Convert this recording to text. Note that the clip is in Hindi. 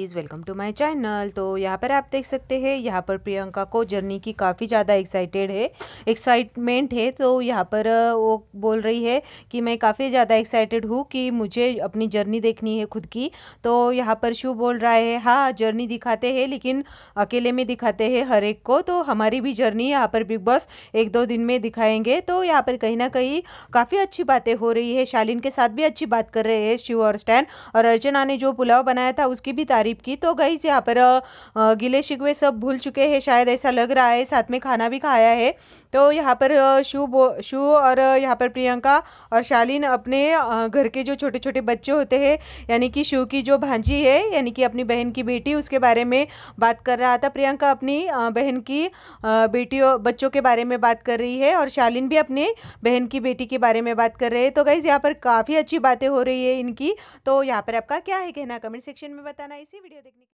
please welcome to my channel तो यहाँ पर आप देख सकते हैं यहाँ पर प्रियंका को जर्नी की काफ़ी ज़्यादा एक्साइटेड है एक्साइटमेंट है तो यहाँ पर वो बोल रही है कि मैं काफ़ी ज़्यादा एक्साइटेड हूँ कि मुझे अपनी जर्नी देखनी है खुद की तो यहाँ पर शिव बोल रहा है हाँ जर्नी दिखाते हैं लेकिन अकेले में दिखाते हैं हर एक को तो हमारी भी जर्नी यहाँ पर बिग बॉस एक दो दिन में दिखाएंगे तो यहाँ पर कहीं ना कहीं काफ़ी अच्छी बातें हो रही है शालिन के साथ भी अच्छी बात कर रहे हैं शिव और स्टैन और अर्चना ने जो पुलाव बनाया था उसकी भी तारीफ तारीफ की तो गई यहाँ पर गिले शिकवे सब भूल चुके हैं शायद ऐसा लग रहा है साथ में खाना भी खाया है तो यहाँ पर शिव शिव और यहाँ पर प्रियंका और शालीन अपने घर के जो छोटे छोटे बच्चे होते हैं यानी कि शिव की जो भांजी है यानी कि अपनी बहन की बेटी उसके बारे में बात कर रहा था प्रियंका अपनी बहन की बेटियों बच्चों के बारे में बात कर रही है और शालीन भी अपने बहन की बेटी के बारे में बात कर रहे हैं तो गाइज़ यहाँ पर काफ़ी अच्छी बातें हो रही है इनकी तो यहाँ पर आपका क्या है कहना कमेंट सेक्शन में बताना इसी वीडियो देखने के